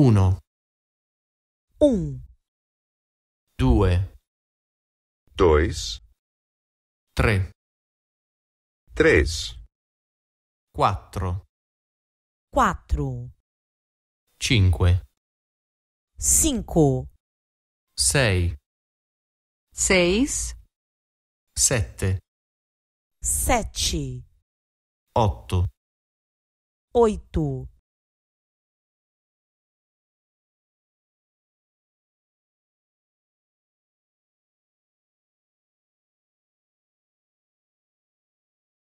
1 1 2 2 3 3 4 4 5 5 6 6 7 7 8 8